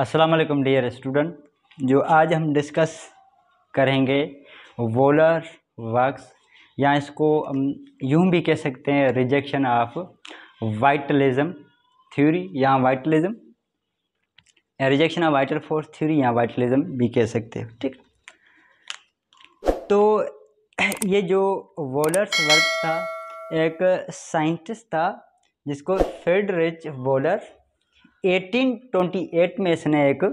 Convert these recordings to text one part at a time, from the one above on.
अस्सलाम dear student जो आज हम डिस्कस करेंगे वोलर वक्स या इसको यूं भी कह सकते हैं रिजेक्शन ऑफ वाइटलिज्म थ्योरी या vitalism rejection of vital force theory या वाइटलिज्म भी कह सकते हैं ठीक तो ये जो वोलर्स वर्क था एक साइंटिस्ट था जिसको फेडरिच वोलर 1828 में इसने एक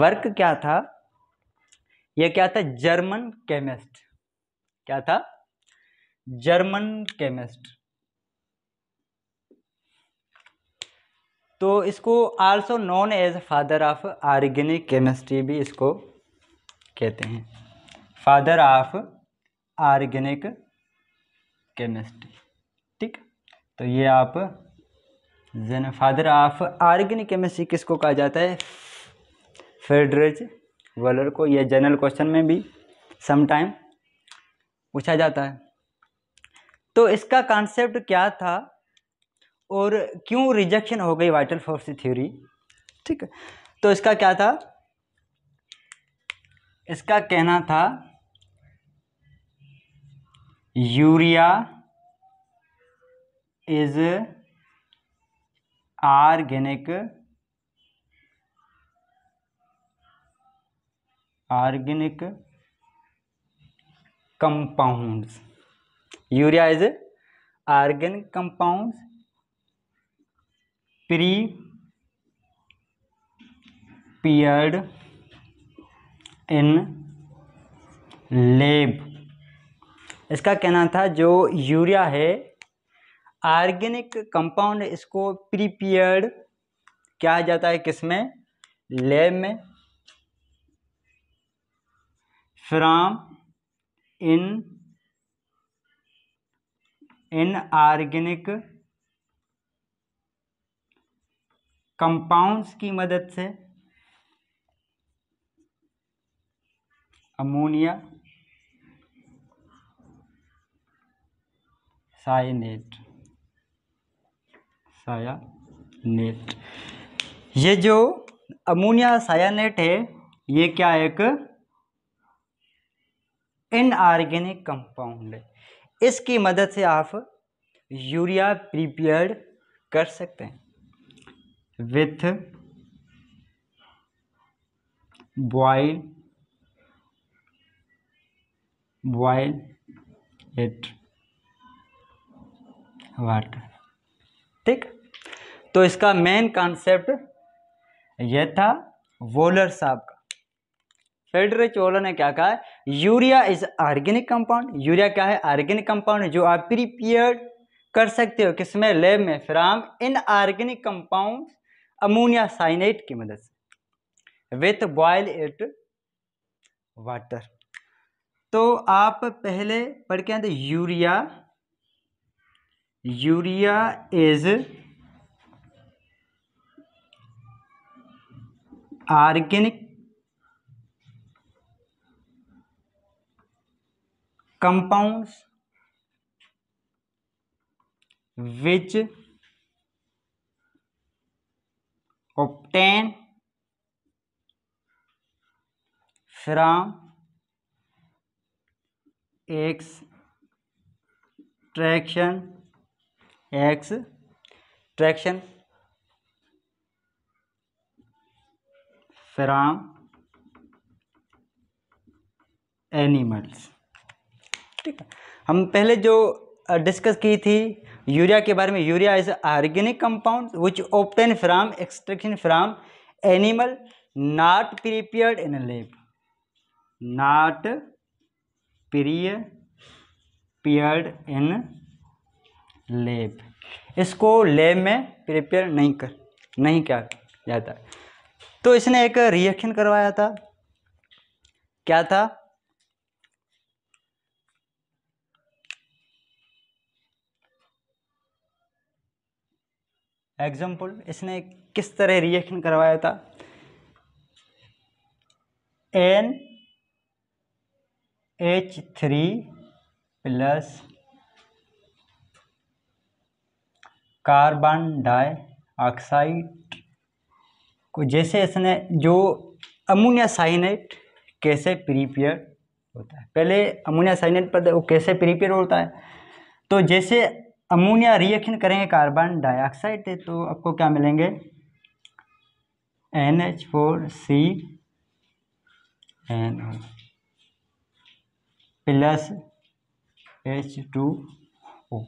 वर्क क्या था यह क्या था जर्मन केमिस्ट क्या था जर्मन केमिस्ट तो इसको also known as father of organic chemistry भी इसको कहते हैं फादर ऑफ ऑर्गेनिक केमिस्ट्री ठीक तो ये आप then father of organic chemistry किसको कहा जाता है फेडरेज वलर को यह जनरल क्वेश्चन में भी समटाइम पूछा जाता है तो इसका कॉन्सेप्ट क्या था और क्यों रिजेक्शन हो गई वाइटल फोर्स थ्योरी ठीक है तो इसका क्या था इसका कहना था urea is organic organic compounds urea is organic compounds prepared in lab इसका कहना था जो यूरिया है ऑर्गेनिक कंपाउंड इसको प्रीपेयर्ड क्या जाता है किसमें लैब में from in inorganic compounds की मदद से अमोनिया साइनेट सायानेट ये जो अमोनिया सायानेट है ये क्या एक इनऑर्गेनिक कंपाउंड है इसकी मदद से आप यूरिया प्रिपेयर कर सकते हैं with boil boiled water ठीक तो इसका मेन कॉन्सेप्ट यह था वोलर साहब का फेडरिच वोलर ने क्या कहा urea is organic compound urea क्या है ऑर्गेनिक कंपाउंड जो आप प्रिपेयर कर सकते हो किसमें लेब में from inorganic compound ammonia cyanate की मदद से विथ बॉयल इट वाटर तो आप पहले पढ़ के आते urea urea is organic compound which obtained from extraction extraction from animals ठीक है हम पहले जो डिस्कस की थी यूरिया के बारे में urea is organic compound which open from extraction from animal not prepared in lab not prepared in lab इसको लेब में प्रिपेयर नहीं कर नहीं किया जाता तो इसने एक रिएक्शन करवाया था क्या था एग्जाम्पल इसने किस तरह रिएक्शन करवाया था N H three plus carbon dioxide को जैसे इसने जो अमोनिया साइनेट कैसे प्रिपेयर होता है पहले अमोनिया साइनेट पर वो कैसे प्रिपेयर होता है तो जैसे अमोनिया रिएक्शन करेंगे कार्बन डाइऑक्साइड से तो आपको क्या मिलेंगे N H four C N O plus H two O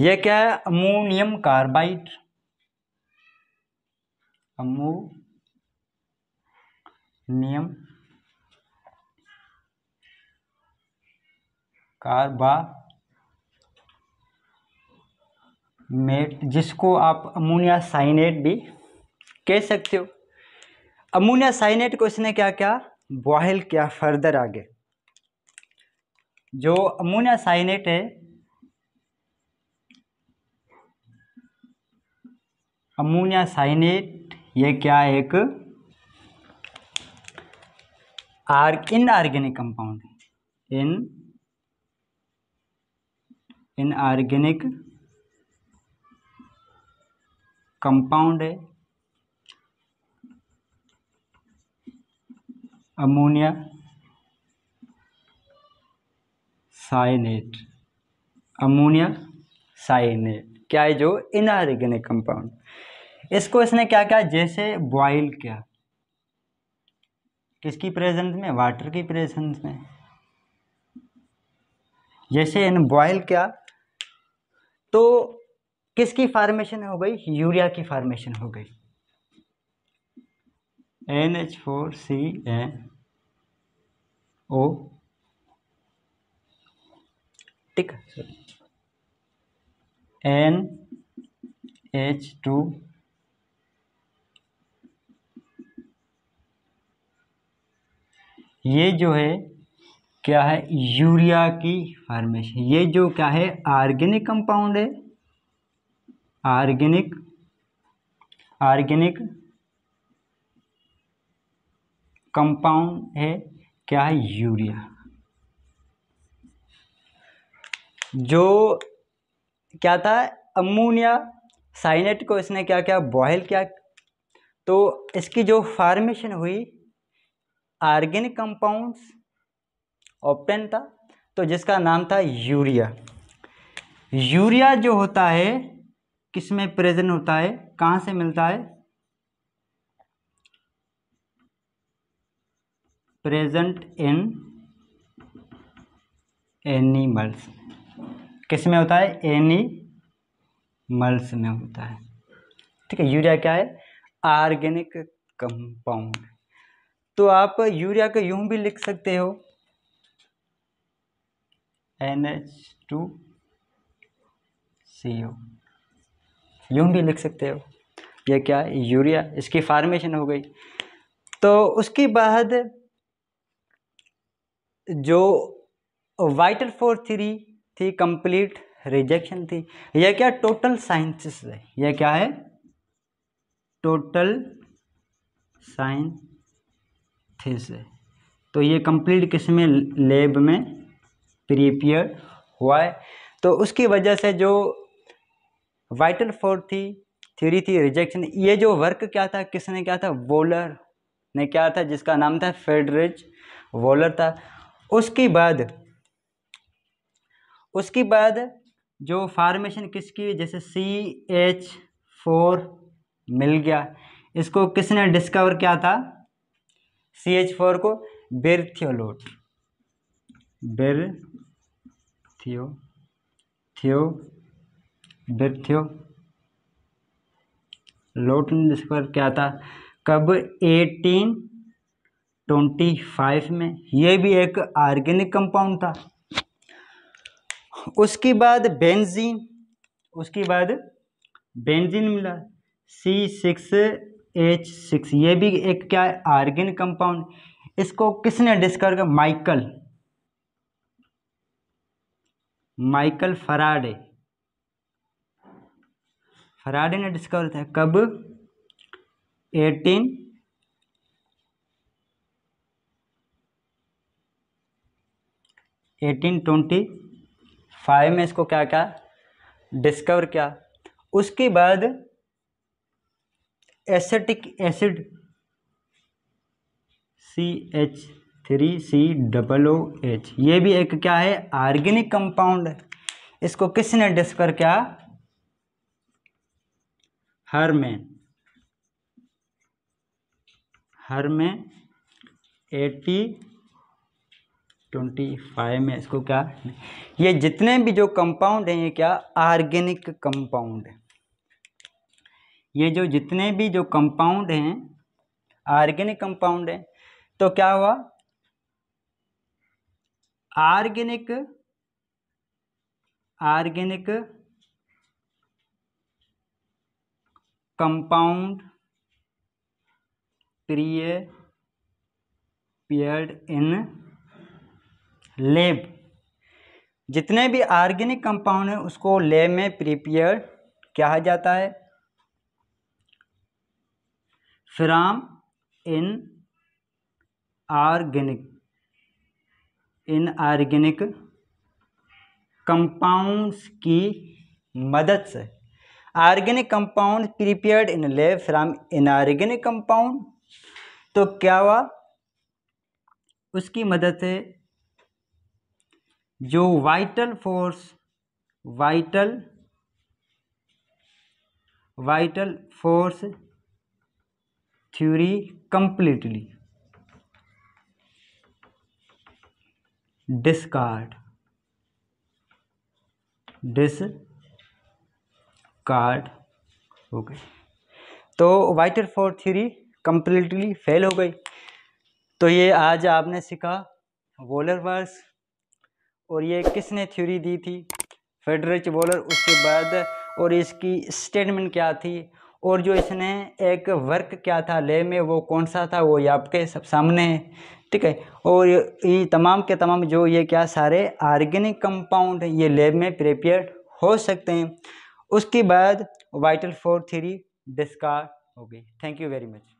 ये क्या है ammonium carbide ammonium carbamate जिसको आप अमोनिया साइनेट भी कह सकते हो अमोनिया साइनेट को इसने क्या क्या बॉयल किया फर्दर आगे जो अमोनिया साइनेट है अमोनिया साइनेट ये क्या है एक इन ऑर्गेनिक कंपाउंड है इन ऑर्गेनिक कंपाउंड है अमोनिया साइनेट अमोनिया साइनेट क्या है जो इनऑर्गेनिक कंपाउंड इसको इसने क्या क्या जैसे बॉइल किया किसकी प्रेजेंस में वाटर की प्रेजेंस में जैसे इन बॉइल किया तो किसकी फार्मेशन हो गई यूरिया की फार्मेशन हो गई N H four C N O ठीक है एन एच टू ये जो है क्या है यूरिया की फॉर्मेशन ये जो क्या है ऑर्गेनिक कंपाउंड है ऑर्गेनिक ऑर्गेनिक कंपाउंड है क्या है यूरिया जो क्या था अमोनिया साइनेट को इसने क्या क्या बॉयल किया तो इसकी जो फार्मेशन हुई आर्गेनिक कंपाउंड्स ऑप्टेन था तो जिसका नाम था यूरिया यूरिया जो होता है किस में प्रेजेंट होता है कहाँ से मिलता है प्रेजेंट इन एनिमल्स किस में होता है एनिमल्स में होता है ठीक है यूरिया क्या है आर्गेनिक कंपाउंड तो आप यूरिया को यूं भी लिख सकते हो N H two C O यूं भी लिख सकते हो ये क्या है यूरिया इसकी फार्मेशन हो गई तो उसके बाद जो वाइटल फोर थ्री थी कंप्लीट रिजेक्शन थी यह क्या टोटल साइंसिस है यह क्या है टोटल साइंस थेस है तो ये कंप्लीट किस में लेब में प्रीपियर हुआ है तो उसकी वजह से जो वाइटल फोर थी थ्योरी थी रिजेक्शन ये जो वर्क क्या था किसने क्या था वोलर ने क्या था जिसका नाम था फेडरिज वोलर था उसके बाद उसके बाद जो फार्मेशन किसकी जैसे सी एच फोर मिल गया इसको किसने डिस्कवर किया था सी एच फोर को बेरथियोलोट बेर थियो थियो बेरथियो लोट ने डिस्कवर किया था कब एटीन ट्वेंटी फाइव में ये भी एक ऑर्गेनिक कंपाउंड था उसके बाद बेंजीन उसके बाद बेंजीन मिला सी सिक्स एच सिक्स ये भी एक क्या है आर्गेन कंपाउंड इसको किसने डिस्कवर किया माइकल माइकल फराडे फराडे ने डिस्कवर किया कब 18 1820 फाइव में इसको क्या क्या डिस्कवर किया उसके बाद acetic acid C H three C double O H ये भी एक क्या है ऑर्गेनिक कंपाउंड है इसको किसने डिस्कवर किया हर में हर में एटी ट्वेंटी फाइव में इसको क्या ये जितने भी जो कंपाउंड हैं ये क्या आर्गेनिक कंपाउंड ये जो जितने भी जो कंपाउंड हैं आर्गेनिक कंपाउंड हैं तो क्या हुआ organic organic compound prepared in lab जितने भी ऑर्गेनिक कंपाउंड हैं उसको लेब में प्रिपेयर किया जाता है from inorganic inorganic compounds की मदद से organic compound prepared in lab from inorganic compound तो क्या हुआ उसकी मदद से जो vital force vital vital force theory completely discarded हो गई तो vital force theory completely fail हो गई तो ये आज आपने सीखा वोलर वर्स और ये किसने थ्योरी दी थी फेडरिच बॉलर उसके बाद और इसकी स्टेटमेंट क्या थी और जो इसने एक वर्क क्या था ले में वो कौन सा था वो ये आपके सब सामने है ठीक है और ये तमाम के तमाम जो ये क्या सारे आर्गेनिक कंपाउंड ये लेब में प्रिपेयर हो सकते हैं उसके बाद वाइटल फोर थ्री डिस्कार्ड हो गई थैंक यू वेरी मच